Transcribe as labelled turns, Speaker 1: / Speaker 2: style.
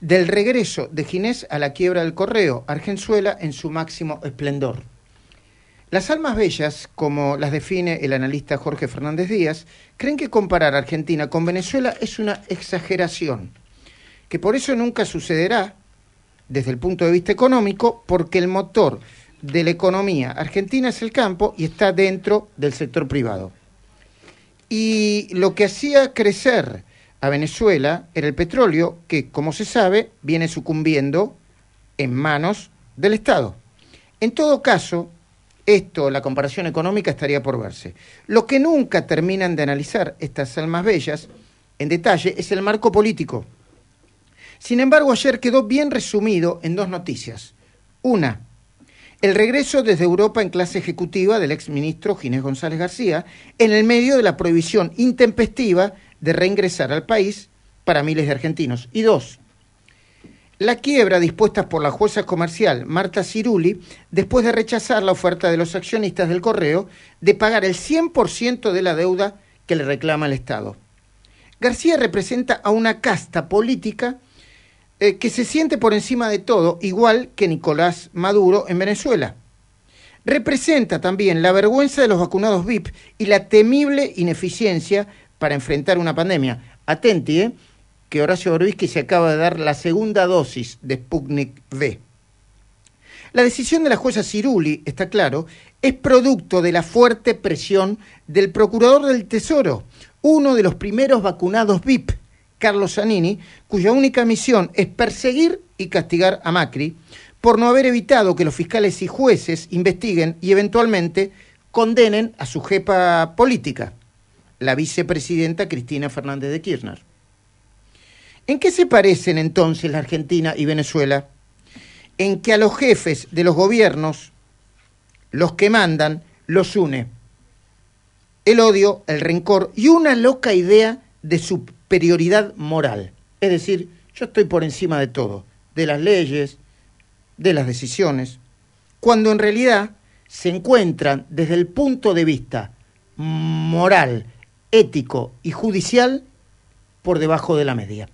Speaker 1: del regreso de Ginés a la quiebra del correo, Argenzuela en su máximo esplendor. Las almas bellas, como las define el analista Jorge Fernández Díaz, creen que comparar Argentina con Venezuela es una exageración, que por eso nunca sucederá desde el punto de vista económico, porque el motor de la economía argentina es el campo y está dentro del sector privado. Y lo que hacía crecer a Venezuela era el petróleo que, como se sabe, viene sucumbiendo en manos del Estado. En todo caso, esto, la comparación económica, estaría por verse. Lo que nunca terminan de analizar estas almas bellas en detalle es el marco político. Sin embargo, ayer quedó bien resumido en dos noticias. Una, el regreso desde Europa en clase ejecutiva del exministro Ginés González García en el medio de la prohibición intempestiva de reingresar al país para miles de argentinos. Y dos, la quiebra dispuesta por la jueza comercial Marta Ciruli después de rechazar la oferta de los accionistas del correo de pagar el 100% de la deuda que le reclama el Estado. García representa a una casta política eh, que se siente por encima de todo, igual que Nicolás Maduro en Venezuela. Representa también la vergüenza de los vacunados VIP y la temible ineficiencia para enfrentar una pandemia. Atenti, eh, que Horacio Borbisky se acaba de dar la segunda dosis de Sputnik V. La decisión de la jueza Ciruli, está claro, es producto de la fuerte presión del procurador del Tesoro, uno de los primeros vacunados VIP, Carlos Zanini, cuya única misión es perseguir y castigar a Macri por no haber evitado que los fiscales y jueces investiguen y eventualmente condenen a su jefa política la vicepresidenta Cristina Fernández de Kirchner. ¿En qué se parecen entonces la Argentina y Venezuela? En que a los jefes de los gobiernos, los que mandan, los une el odio, el rencor y una loca idea de superioridad moral. Es decir, yo estoy por encima de todo, de las leyes, de las decisiones, cuando en realidad se encuentran desde el punto de vista moral ético y judicial por debajo de la media.